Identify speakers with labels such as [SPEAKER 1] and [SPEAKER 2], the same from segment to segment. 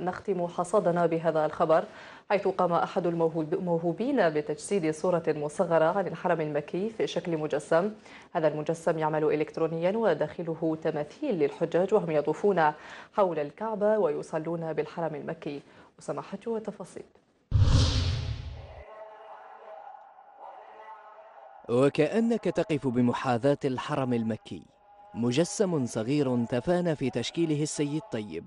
[SPEAKER 1] نختم حصادنا بهذا الخبر حيث قام أحد الموهوبين بتجسيد صورة مصغرة عن الحرم المكي في شكل مجسم هذا المجسم يعمل إلكترونيا وداخله تماثيل للحجاج وهم يطوفون حول الكعبة ويصلون بالحرم المكي وسماحته وتفاصيل
[SPEAKER 2] وكأنك تقف بمحاذاة الحرم المكي مجسم صغير تفانى في تشكيله السيد طيب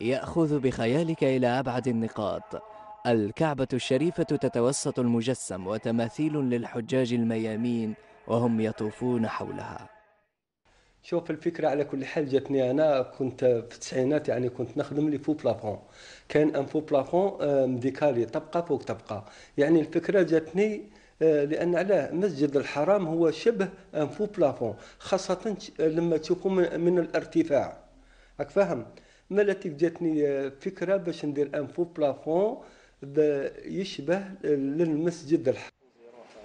[SPEAKER 2] يأخذ بخيالك إلى أبعد النقاط الكعبة الشريفة تتوسط المجسم وتماثيل للحجاج الميامين وهم يطوفون حولها
[SPEAKER 3] شوف الفكرة على كل حال جاتني أنا كنت في التسعينات يعني كنت نخدم لي فو بلافون كان أن فو بلافون آه، مديكالي طبقة فوق طبقة يعني الفكرة جاتني لان علاه مسجد الحرام هو شبه ان فو بلافون خاصه لما تشوفوا من الارتفاع راك فاهم مالتي جاتني آه، فكره باش ندير ان فو بلافون يشبه للمسجد الحرام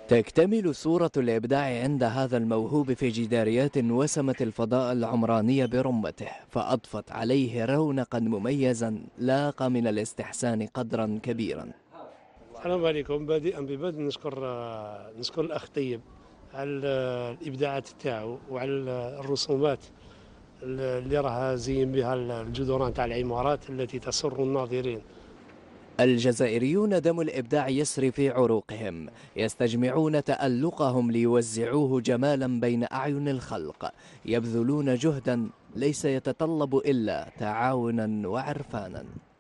[SPEAKER 2] تكتمل صورة الإبداع عند هذا الموهوب في جداريات وسمت الفضاء العمراني برمته فأضفت عليه رونقا مميزا لاقى من الاستحسان قدرا كبيرا
[SPEAKER 4] السلام عليكم بادئا ببدء نشكر آه، نشكر الاخ طيب على الابداعات تاعو وعلى الرسومات اللي راها زين بها الجدران تاع العمارات التي تسر الناظرين
[SPEAKER 2] الجزائريون دم الإبداع يسري في عروقهم يستجمعون تألقهم ليوزعوه جمالا بين أعين الخلق يبذلون جهدا ليس يتطلب إلا تعاونا وعرفانا